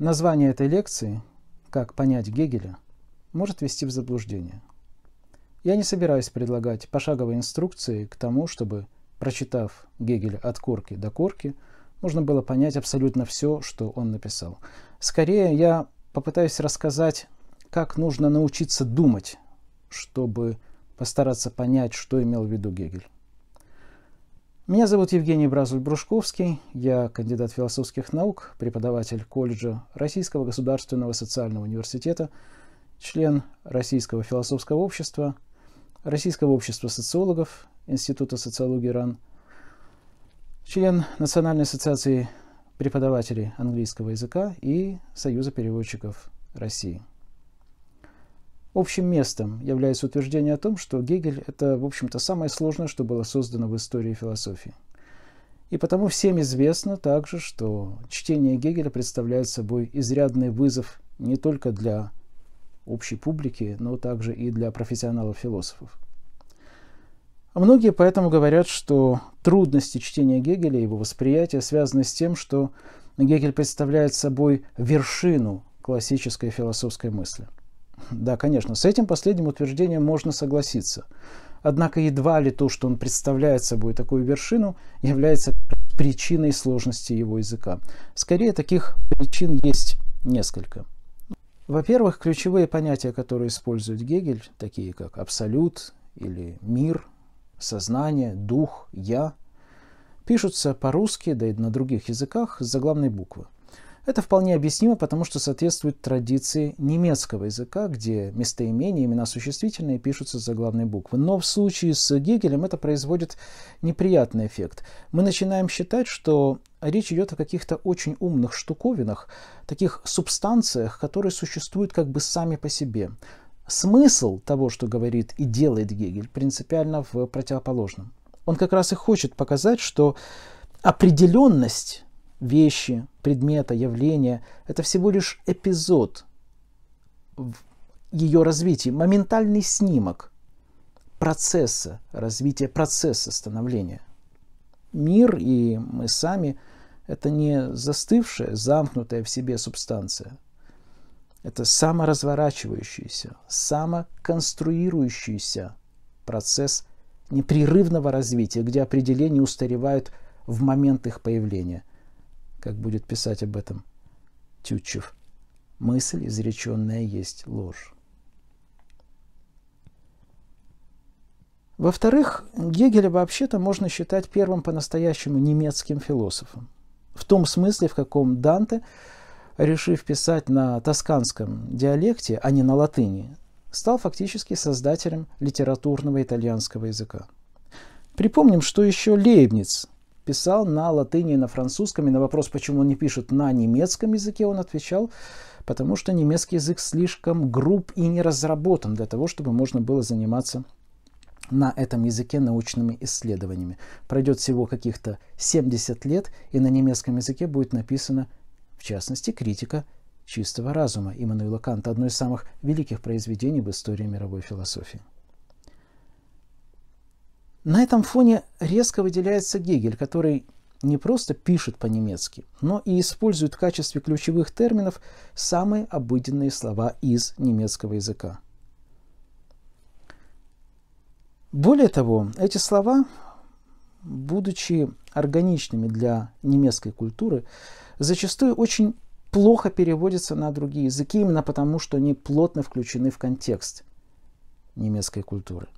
Название этой лекции «Как понять Гегеля» может вести в заблуждение. Я не собираюсь предлагать пошаговые инструкции к тому, чтобы, прочитав Гегеля от корки до корки, можно было понять абсолютно все, что он написал. Скорее, я попытаюсь рассказать, как нужно научиться думать, чтобы постараться понять, что имел в виду Гегель. Меня зовут Евгений Бразуль-Брушковский, я кандидат философских наук, преподаватель колледжа Российского государственного социального университета, член Российского философского общества, Российского общества социологов Института социологии РАН, член Национальной ассоциации преподавателей английского языка и Союза переводчиков России. Общим местом является утверждение о том, что Гегель – это, в общем-то, самое сложное, что было создано в истории философии. И потому всем известно также, что чтение Гегеля представляет собой изрядный вызов не только для общей публики, но также и для профессионалов-философов. А многие поэтому говорят, что трудности чтения Гегеля и его восприятия связаны с тем, что Гегель представляет собой вершину классической философской мысли – да, конечно, с этим последним утверждением можно согласиться. Однако едва ли то, что он представляет собой такую вершину, является причиной сложности его языка. Скорее, таких причин есть несколько. Во-первых, ключевые понятия, которые использует Гегель, такие как абсолют или мир, сознание, дух, я, пишутся по-русски, да и на других языках с заглавной буквы. Это вполне объяснимо, потому что соответствует традиции немецкого языка, где местоимения, имена существительные пишутся за главной буквы. Но в случае с Гегелем это производит неприятный эффект. Мы начинаем считать, что речь идет о каких-то очень умных штуковинах, таких субстанциях, которые существуют как бы сами по себе. Смысл того, что говорит и делает Гегель, принципиально в противоположном. Он как раз и хочет показать, что определенность вещи, предмета, явления – это всего лишь эпизод в ее развитии, моментальный снимок процесса развития, процесса становления. Мир и мы сами – это не застывшая, замкнутая в себе субстанция. Это саморазворачивающийся, самоконструирующийся процесс непрерывного развития, где определения устаревают в момент их появления – как будет писать об этом Тютчев. Мысль, изреченная, есть ложь. Во-вторых, Гегеля вообще-то можно считать первым по-настоящему немецким философом. В том смысле, в каком Данте, решив писать на тосканском диалекте, а не на латыни, стал фактически создателем литературного итальянского языка. Припомним, что еще Лейбниц писал на латыни и на французском. И на вопрос, почему он не пишет на немецком языке, он отвечал, потому что немецкий язык слишком груб и не разработан для того, чтобы можно было заниматься на этом языке научными исследованиями. Пройдет всего каких-то 70 лет, и на немецком языке будет написана, в частности, критика чистого разума Иммануила Канта, одно из самых великих произведений в истории мировой философии. На этом фоне резко выделяется Гегель, который не просто пишет по-немецки, но и использует в качестве ключевых терминов самые обыденные слова из немецкого языка. Более того, эти слова, будучи органичными для немецкой культуры, зачастую очень плохо переводятся на другие языки именно потому, что они плотно включены в контекст немецкой культуры –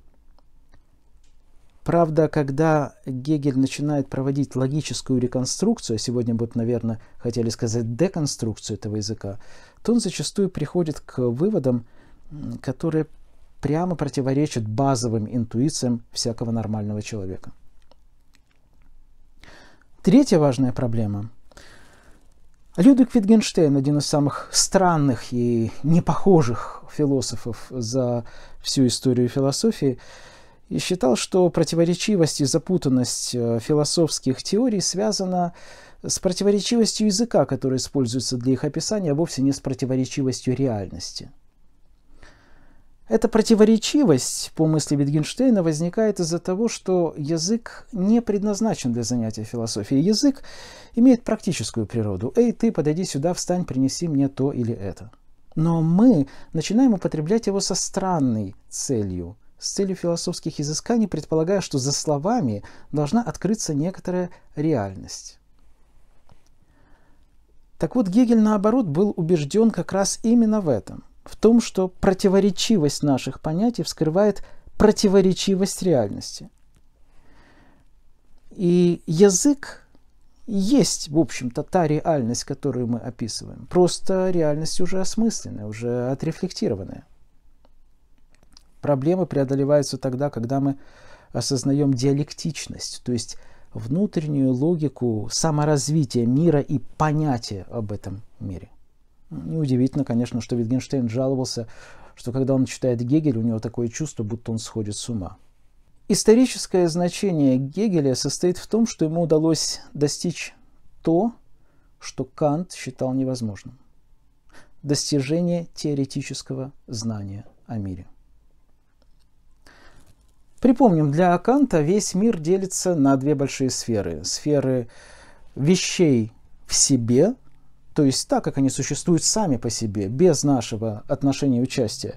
Правда, когда Гегель начинает проводить логическую реконструкцию, а сегодня бы, наверное, хотели сказать деконструкцию этого языка, то он зачастую приходит к выводам, которые прямо противоречат базовым интуициям всякого нормального человека. Третья важная проблема. Людвиг Витгенштейн, один из самых странных и непохожих философов за всю историю философии, и считал, что противоречивость и запутанность э, философских теорий связана с противоречивостью языка, который используется для их описания, а вовсе не с противоречивостью реальности. Эта противоречивость, по мысли Витгенштейна, возникает из-за того, что язык не предназначен для занятия философией. Язык имеет практическую природу. «Эй, ты, подойди сюда, встань, принеси мне то или это». Но мы начинаем употреблять его со странной целью – с целью философских изысканий, предполагая, что за словами должна открыться некоторая реальность. Так вот, Гегель, наоборот, был убежден как раз именно в этом, в том, что противоречивость наших понятий вскрывает противоречивость реальности. И язык есть, в общем-то, та реальность, которую мы описываем, просто реальность уже осмысленная, уже отрефлектированная – Проблемы преодолеваются тогда, когда мы осознаем диалектичность, то есть внутреннюю логику саморазвития мира и понятия об этом мире. Неудивительно, конечно, что Витгенштейн жаловался, что когда он читает Гегель, у него такое чувство, будто он сходит с ума. Историческое значение Гегеля состоит в том, что ему удалось достичь то, что Кант считал невозможным. Достижение теоретического знания о мире. Припомним, для Канта весь мир делится на две большие сферы. Сферы вещей в себе, то есть так, как они существуют сами по себе, без нашего отношения и участия.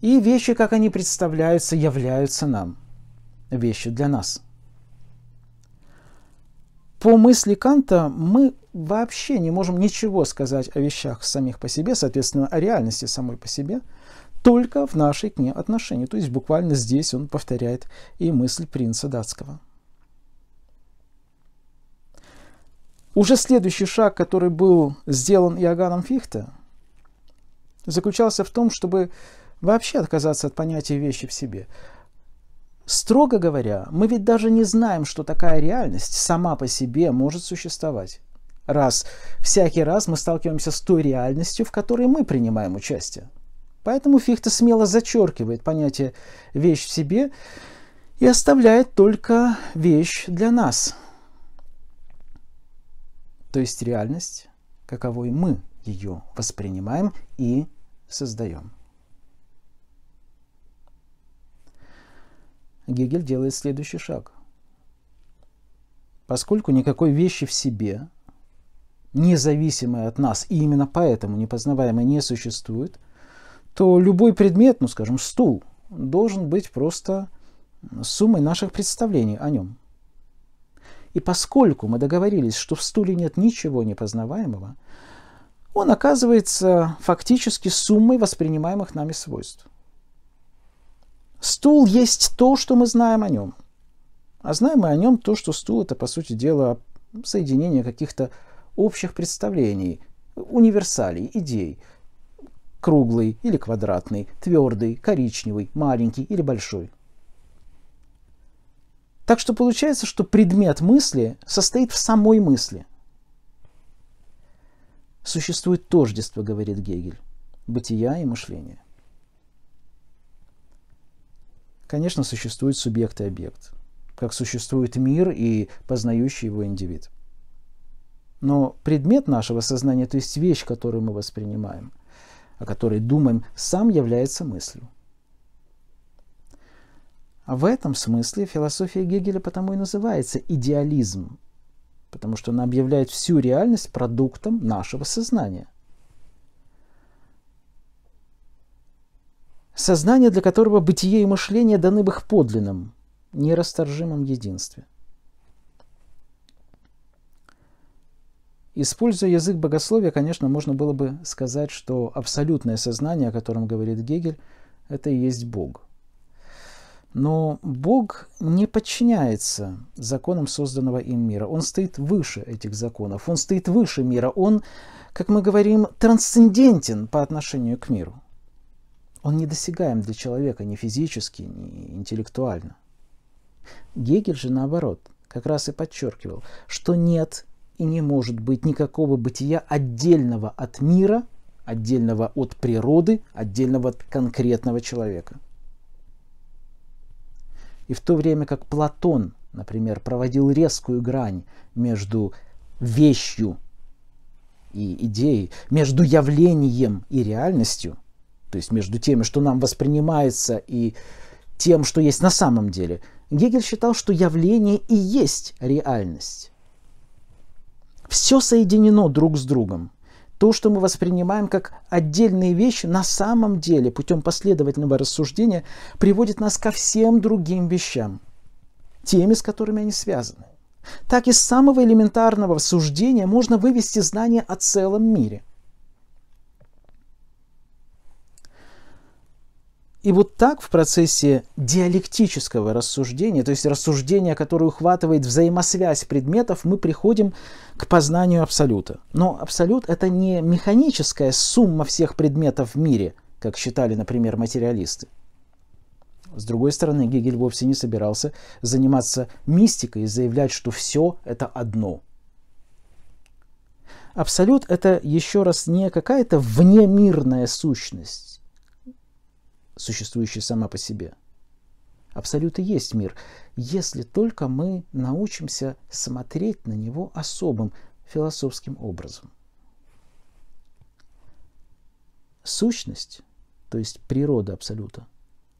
И вещи, как они представляются, являются нам. Вещи для нас. По мысли Канта мы вообще не можем ничего сказать о вещах самих по себе, соответственно, о реальности самой по себе – только в нашей к ней отношении. То есть буквально здесь он повторяет и мысль принца датского. Уже следующий шаг, который был сделан Иоганном Фихте, заключался в том, чтобы вообще отказаться от понятия вещи в себе. Строго говоря, мы ведь даже не знаем, что такая реальность сама по себе может существовать. Раз, всякий раз мы сталкиваемся с той реальностью, в которой мы принимаем участие. Поэтому Фихта смело зачеркивает понятие «вещь в себе» и оставляет только вещь для нас, то есть реальность, каковой мы ее воспринимаем и создаем. Гегель делает следующий шаг. Поскольку никакой вещи в себе, независимой от нас, и именно поэтому непознаваемой не существует – то любой предмет, ну скажем, стул, должен быть просто суммой наших представлений о нем. И поскольку мы договорились, что в стуле нет ничего непознаваемого, он оказывается фактически суммой воспринимаемых нами свойств. Стул есть то, что мы знаем о нем. А знаем мы о нем то, что стул это, по сути дела, соединение каких-то общих представлений, универсалей, идей – круглый или квадратный, твердый, коричневый, маленький или большой. Так что получается, что предмет мысли состоит в самой мысли. Существует тождество, говорит Гегель, бытия и мышления. Конечно, существует субъект и объект, как существует мир и познающий его индивид. Но предмет нашего сознания, то есть вещь, которую мы воспринимаем – о которой думаем, сам является мыслью. А в этом смысле философия Гегеля потому и называется идеализм, потому что она объявляет всю реальность продуктом нашего сознания. Сознание, для которого бытие и мышление даны в их подлинном, нерасторжимом единстве. Используя язык богословия, конечно, можно было бы сказать, что абсолютное сознание, о котором говорит Гегель, это и есть Бог. Но Бог не подчиняется законам созданного им мира. Он стоит выше этих законов, он стоит выше мира, он, как мы говорим, трансцендентен по отношению к миру. Он недосягаем для человека ни физически, ни интеллектуально. Гегель же, наоборот, как раз и подчеркивал, что нет и не может быть никакого бытия отдельного от мира, отдельного от природы, отдельного от конкретного человека. И в то время как Платон, например, проводил резкую грань между вещью и идеей, между явлением и реальностью, то есть между тем, что нам воспринимается, и тем, что есть на самом деле, Гегель считал, что явление и есть реальность. Все соединено друг с другом. То, что мы воспринимаем как отдельные вещи, на самом деле путем последовательного рассуждения приводит нас ко всем другим вещам, теми, с которыми они связаны. Так из самого элементарного суждения можно вывести знание о целом мире – И вот так в процессе диалектического рассуждения, то есть рассуждения, которое ухватывает взаимосвязь предметов, мы приходим к познанию абсолюта. Но абсолют это не механическая сумма всех предметов в мире, как считали, например, материалисты. С другой стороны, Гегель вовсе не собирался заниматься мистикой и заявлять, что все это одно. Абсолют это еще раз не какая-то внемирная сущность существующий сама по себе. Абсолют и есть мир, если только мы научимся смотреть на него особым философским образом. Сущность, то есть природа Абсолюта,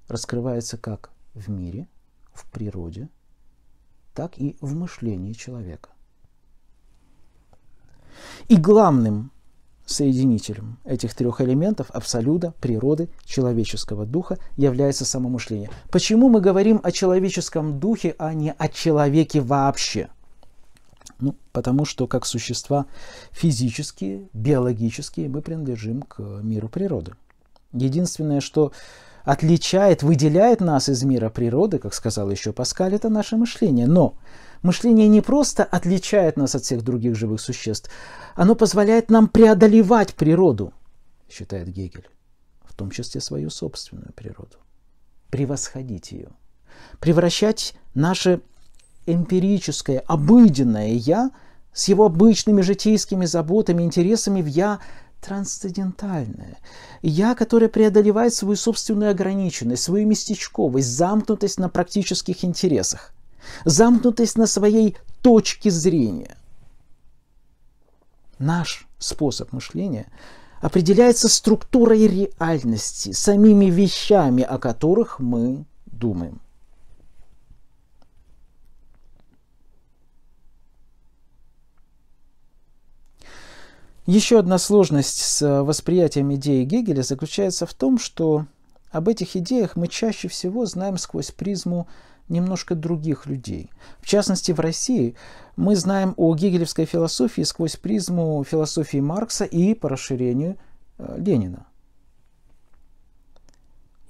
раскрывается как в мире, в природе, так и в мышлении человека. И главным соединителем этих трех элементов абсолюта, природы, человеческого духа является само мышление. Почему мы говорим о человеческом духе, а не о человеке вообще? Ну, потому что как существа физические, биологические, мы принадлежим к миру природы. Единственное, что отличает, выделяет нас из мира природы, как сказал еще Паскаль, это наше мышление. Но Мышление не просто отличает нас от всех других живых существ, оно позволяет нам преодолевать природу, считает Гегель, в том числе свою собственную природу, превосходить ее, превращать наше эмпирическое, обыденное «я» с его обычными житейскими заботами, интересами в «я» трансцендентальное. Я, которое преодолевает свою собственную ограниченность, свою местечковость, замкнутость на практических интересах замкнутость на своей точке зрения. Наш способ мышления определяется структурой реальности, самими вещами, о которых мы думаем. Еще одна сложность с восприятием идеи Гегеля заключается в том, что об этих идеях мы чаще всего знаем сквозь призму немножко других людей. В частности, в России мы знаем о гегелевской философии сквозь призму философии Маркса и, по расширению, э, Ленина.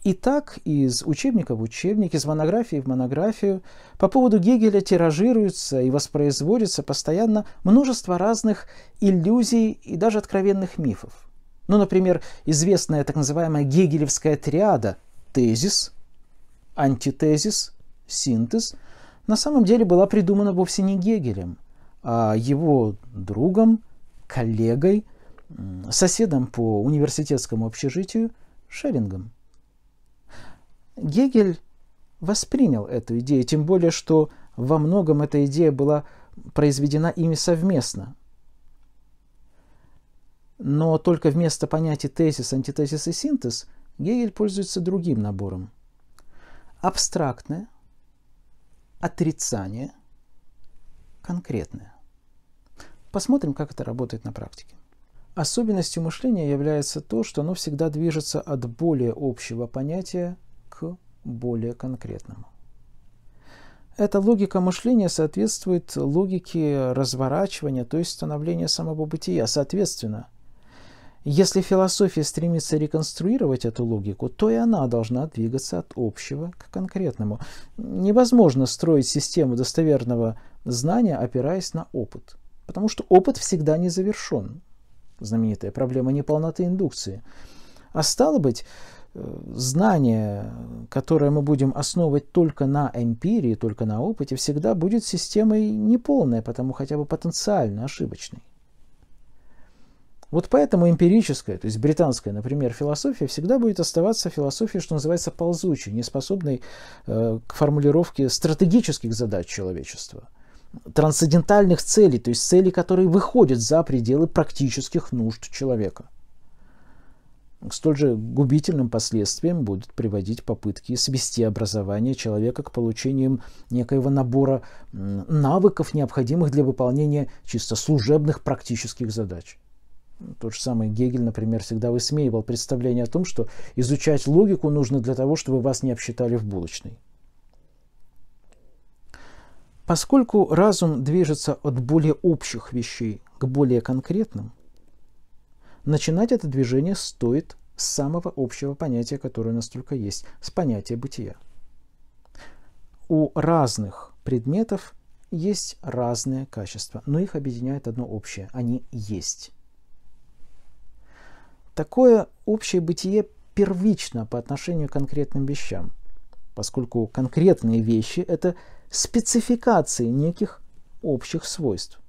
И так из учебника в учебник, из монографии в монографию по поводу Гегеля тиражируется и воспроизводится постоянно множество разных иллюзий и даже откровенных мифов. Ну, например, известная так называемая гегелевская триада – тезис, антитезис синтез, на самом деле была придумана вовсе не Гегелем, а его другом, коллегой, соседом по университетскому общежитию Шеллингом. Гегель воспринял эту идею, тем более, что во многом эта идея была произведена ими совместно. Но только вместо понятий тезис, антитезис и синтез Гегель пользуется другим набором. Абстрактное, отрицание конкретное. Посмотрим, как это работает на практике. Особенностью мышления является то, что оно всегда движется от более общего понятия к более конкретному. Эта логика мышления соответствует логике разворачивания, то есть становления самого бытия. Соответственно, если философия стремится реконструировать эту логику, то и она должна двигаться от общего к конкретному. Невозможно строить систему достоверного знания, опираясь на опыт, потому что опыт всегда не завершен. Знаменитая проблема неполноты индукции. А стало быть, э, знание, которое мы будем основывать только на эмпирии, только на опыте, всегда будет системой неполной, потому хотя бы потенциально ошибочной. Вот поэтому эмпирическая, то есть британская, например, философия всегда будет оставаться философией, что называется, ползучей, неспособной э, к формулировке стратегических задач человечества трансцендентальных целей, то есть целей, которые выходят за пределы практических нужд человека. К столь же губительным последствиям будут приводить попытки свести образование человека к получению некоего набора навыков, необходимых для выполнения чисто служебных практических задач. Тот же самый Гегель, например, всегда высмеивал представление о том, что изучать логику нужно для того, чтобы вас не обсчитали в булочной. Поскольку разум движется от более общих вещей к более конкретным, начинать это движение стоит с самого общего понятия, которое у нас только есть, с понятия бытия. У разных предметов есть разные качества, но их объединяет одно общее – они есть. Такое общее бытие первично по отношению к конкретным вещам, поскольку конкретные вещи – это спецификации неких общих свойств.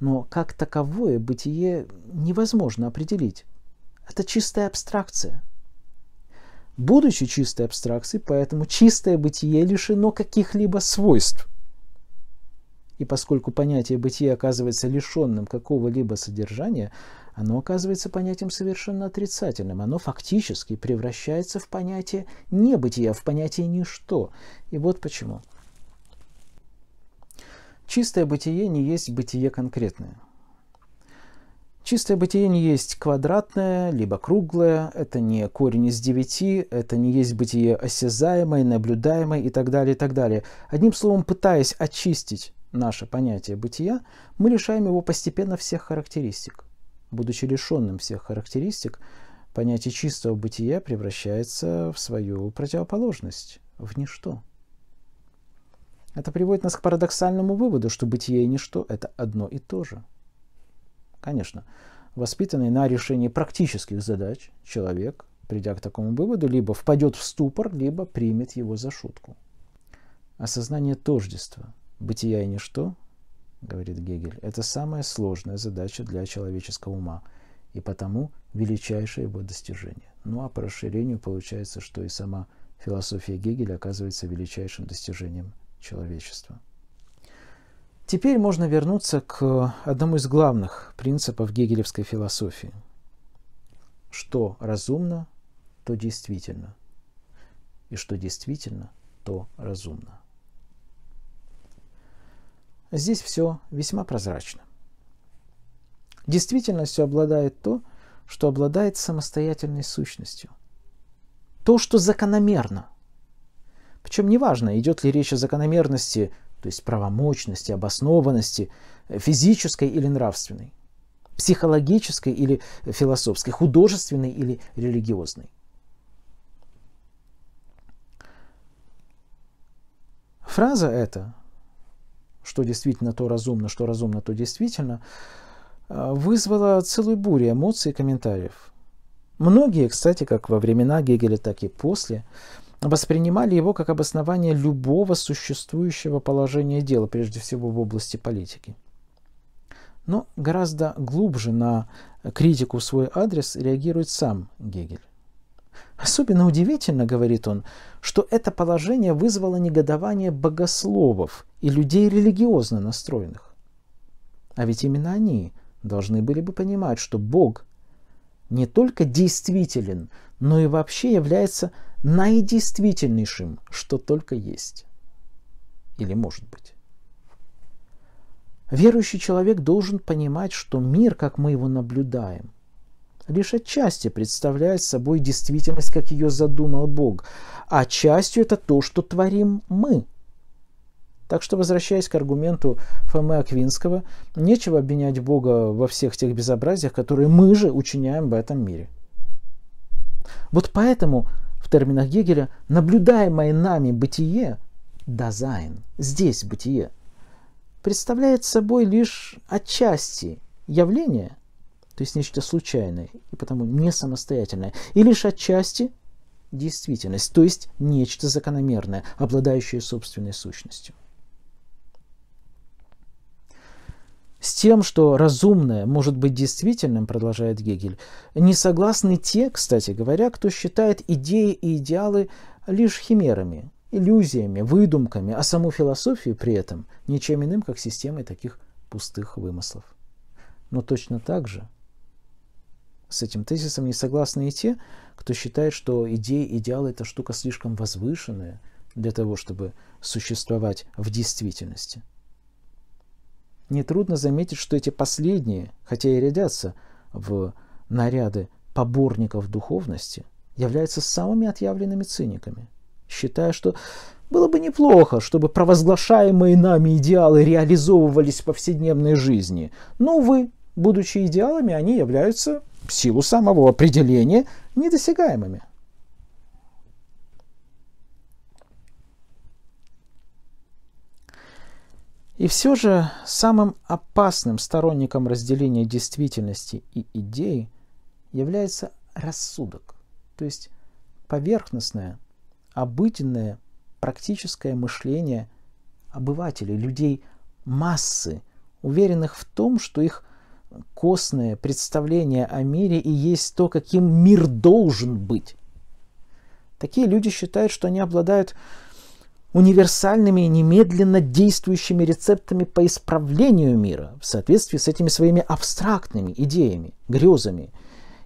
Но как таковое бытие невозможно определить. Это чистая абстракция. Будучи чистой абстракцией, поэтому чистое бытие лишено каких-либо свойств. И поскольку понятие бытия оказывается лишенным какого-либо содержания, оно оказывается понятием совершенно отрицательным. Оно фактически превращается в понятие небытия, в понятие ничто. И вот почему. Чистое бытие не есть бытие конкретное. Чистое бытие не есть квадратное, либо круглое, это не корень из девяти, это не есть бытие осязаемое, наблюдаемое и так далее, и так далее. Одним словом, пытаясь очистить наше понятие бытия, мы лишаем его постепенно всех характеристик будучи лишенным всех характеристик, понятие чистого бытия превращается в свою противоположность, в ничто. Это приводит нас к парадоксальному выводу, что бытие и ничто – это одно и то же. Конечно, воспитанный на решении практических задач человек, придя к такому выводу, либо впадет в ступор, либо примет его за шутку. Осознание тождества бытия и ничто говорит Гегель, это самая сложная задача для человеческого ума, и потому величайшее его достижение. Ну а по расширению получается, что и сама философия Гегеля оказывается величайшим достижением человечества. Теперь можно вернуться к одному из главных принципов гегелевской философии. Что разумно, то действительно. И что действительно, то разумно. Здесь все весьма прозрачно. Действительностью обладает то, что обладает самостоятельной сущностью. То, что закономерно. Причем неважно, идет ли речь о закономерности, то есть правомочности, обоснованности, э, физической или нравственной, психологической или философской, художественной или религиозной. Фраза эта что действительно то разумно, что разумно, то действительно, э, вызвало целую бурю эмоций и комментариев. Многие, кстати, как во времена Гегеля, так и после, воспринимали его как обоснование любого существующего положения дела, прежде всего в области политики. Но гораздо глубже на критику в свой адрес реагирует сам Гегель. Особенно удивительно, говорит он, что это положение вызвало негодование богословов и людей религиозно настроенных. А ведь именно они должны были бы понимать, что Бог не только действителен, но и вообще является наидействительнейшим, что только есть. Или может быть. Верующий человек должен понимать, что мир, как мы его наблюдаем, лишь отчасти представляет собой действительность, как ее задумал Бог, а частью это то, что творим мы. Так что, возвращаясь к аргументу Фомы Аквинского, нечего обвинять Бога во всех тех безобразиях, которые мы же учиняем в этом мире. Вот поэтому в терминах Гегеля наблюдаемое нами бытие, дизайн здесь бытие, представляет собой лишь отчасти явление, то есть нечто случайное и потому не самостоятельное, и лишь отчасти действительность, то есть нечто закономерное, обладающее собственной сущностью. С тем, что разумное может быть действительным, продолжает Гегель, не согласны те, кстати говоря, кто считает идеи и идеалы лишь химерами, иллюзиями, выдумками, а саму философию при этом ничем иным, как системой таких пустых вымыслов. Но точно так же с этим тезисом не согласны и те, кто считает, что идеи, идеалы – это штука слишком возвышенная для того, чтобы существовать в действительности. Нетрудно заметить, что эти последние, хотя и рядятся в наряды поборников духовности, являются самыми отъявленными циниками, считая, что было бы неплохо, чтобы провозглашаемые нами идеалы реализовывались в повседневной жизни. Но, ну, увы, будучи идеалами, они являются в силу самого определения недосягаемыми. И все же самым опасным сторонником разделения действительности и идеи является рассудок, то есть поверхностное, обыденное, практическое мышление обывателей, людей массы, уверенных в том, что их костное представление о мире и есть то, каким мир должен быть. Такие люди считают, что они обладают универсальными и немедленно действующими рецептами по исправлению мира в соответствии с этими своими абстрактными идеями, грезами,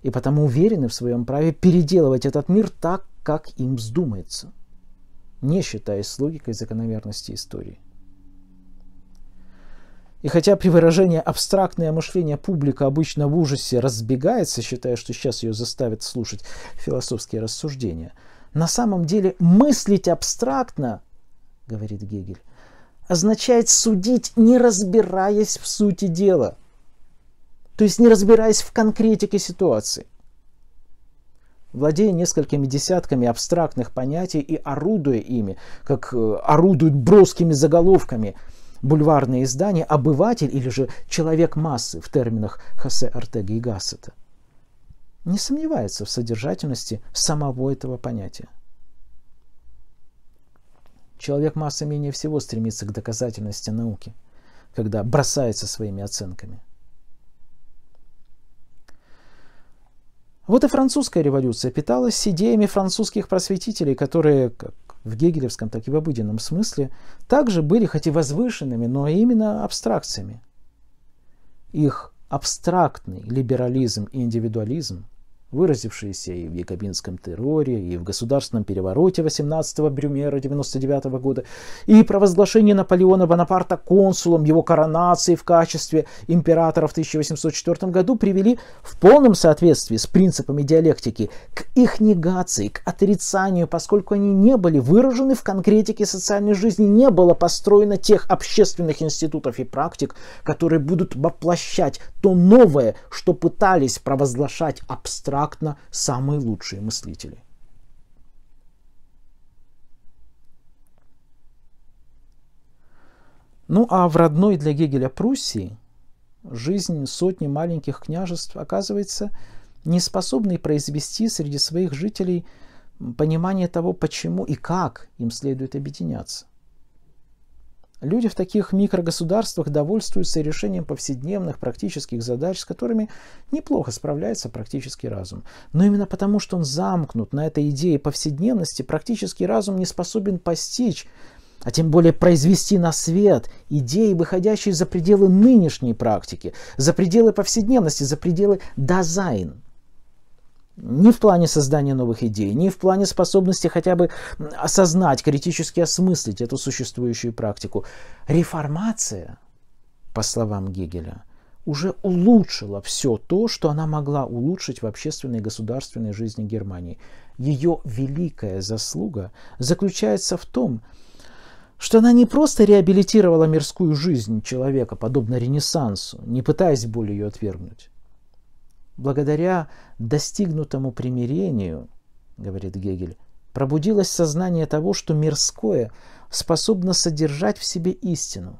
и потому уверены в своем праве переделывать этот мир так, как им вздумается, не считаясь логикой закономерности истории. И хотя при выражении абстрактное мышление публика обычно в ужасе разбегается, считая, что сейчас ее заставят слушать философские рассуждения, на самом деле мыслить абстрактно, говорит Гегель, означает судить, не разбираясь в сути дела, то есть не разбираясь в конкретике ситуации. Владея несколькими десятками абстрактных понятий и орудуя ими, как э, орудуют броскими заголовками – бульварные издания обыватель или же человек массы в терминах Хосе Артега и Гассета не сомневается в содержательности самого этого понятия. Человек массы менее всего стремится к доказательности науки, когда бросается своими оценками. Вот и французская революция питалась идеями французских просветителей, которые, как в гегелевском, так и в обыденном смысле, также были хоть и возвышенными, но именно абстракциями. Их абстрактный либерализм и индивидуализм выразившиеся и в якобинском терроре, и в государственном перевороте 18-го Брюмера 99 -го года, и провозглашение Наполеона Бонапарта консулом, его коронации в качестве императора в 1804 году привели в полном соответствии с принципами диалектики к их негации, к отрицанию, поскольку они не были выражены в конкретике социальной жизни, не было построено тех общественных институтов и практик, которые будут воплощать то новое, что пытались провозглашать абстрактно абстрактно самые лучшие мыслители. Ну а в родной для Гегеля Пруссии жизнь сотни маленьких княжеств оказывается не способной произвести среди своих жителей понимание того, почему и как им следует объединяться. Люди в таких микрогосударствах довольствуются решением повседневных практических задач, с которыми неплохо справляется практический разум. Но именно потому, что он замкнут на этой идее повседневности, практический разум не способен постичь а тем более произвести на свет идеи, выходящие за пределы нынешней практики, за пределы повседневности, за пределы дизайн ни в плане создания новых идей, ни в плане способности хотя бы осознать, критически осмыслить эту существующую практику. Реформация, по словам Гегеля, уже улучшила все то, что она могла улучшить в общественной и государственной жизни Германии. Ее великая заслуга заключается в том, что она не просто реабилитировала мирскую жизнь человека, подобно Ренессансу, не пытаясь более ее отвергнуть, Благодаря достигнутому примирению, говорит Гегель, пробудилось сознание того, что мирское способно содержать в себе истину.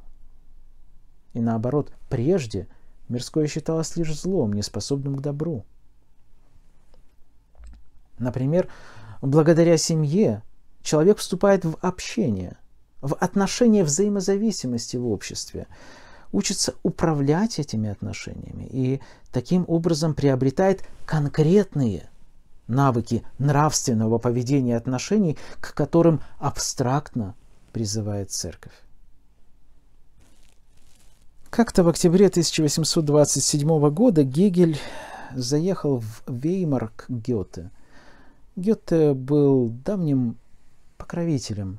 И наоборот, прежде мирское считалось лишь злом, неспособным к добру. Например, благодаря семье человек вступает в общение, в отношения взаимозависимости в обществе, учится управлять этими отношениями и таким образом приобретает конкретные навыки нравственного поведения и отношений, к которым абстрактно призывает церковь. Как-то в октябре 1827 года Гегель заехал в Веймар к Гёте. Гёте был давним покровителем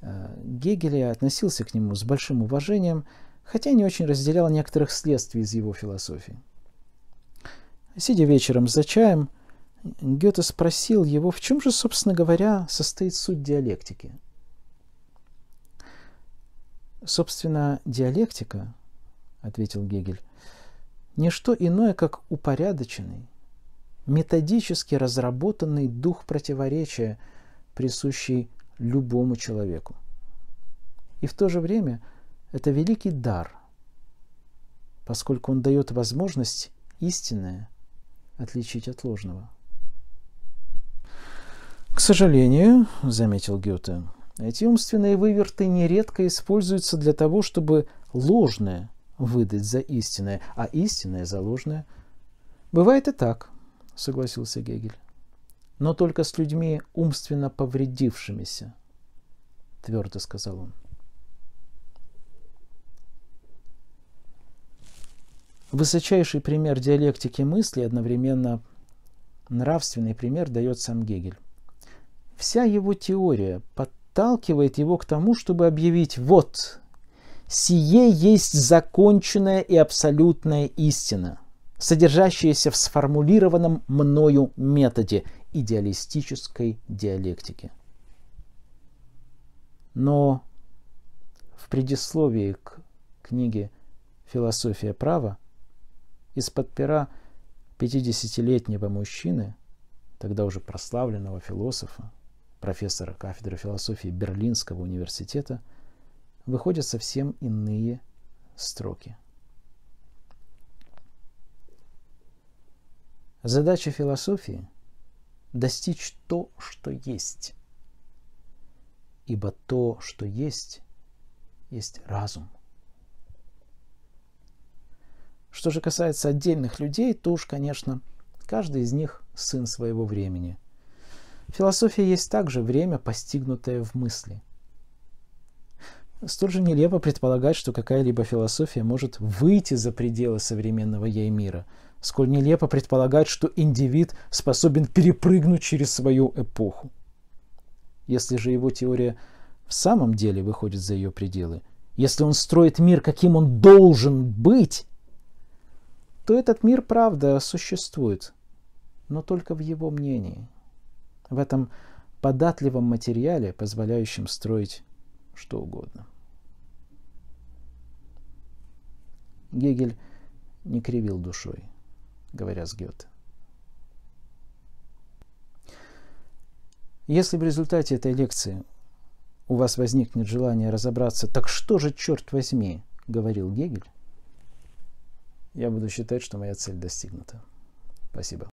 э, Гегеля, относился к нему с большим уважением, хотя не очень разделял некоторых следствий из его философии. Сидя вечером за чаем, Гёте спросил его, в чем же, собственно говоря, состоит суть диалектики. «Собственно, диалектика, — ответил Гегель, — не что иное, как упорядоченный, методически разработанный дух противоречия, присущий любому человеку. И в то же время это великий дар, поскольку он дает возможность истинное, отличить от ложного. К сожалению, заметил Гёте, эти умственные выверты нередко используются для того, чтобы ложное выдать за истинное, а истинное за ложное. Бывает и так, согласился Гегель. Но только с людьми умственно повредившимися, твердо сказал он. Высочайший пример диалектики мысли, одновременно нравственный пример, дает сам Гегель. Вся его теория подталкивает его к тому, чтобы объявить «вот, сие есть законченная и абсолютная истина, содержащаяся в сформулированном мною методе идеалистической диалектики». Но в предисловии к книге «Философия права» Из-под пера 50-летнего мужчины, тогда уже прославленного философа, профессора кафедры философии Берлинского университета, выходят совсем иные строки. Задача философии – достичь то, что есть, ибо то, что есть, есть разум. Что же касается отдельных людей, то уж, конечно, каждый из них сын своего времени. Философия есть также время, постигнутое в мысли. Столь же нелепо предполагать, что какая-либо философия может выйти за пределы современного ей мира. Сколь нелепо предполагать, что индивид способен перепрыгнуть через свою эпоху. Если же его теория в самом деле выходит за ее пределы, если он строит мир, каким он должен быть, то этот мир, правда, существует, но только в его мнении, в этом податливом материале, позволяющем строить что угодно. Гегель не кривил душой, говоря с Гёте. Если в результате этой лекции у вас возникнет желание разобраться, так что же, черт возьми, говорил Гегель, я буду считать, что моя цель достигнута. Спасибо.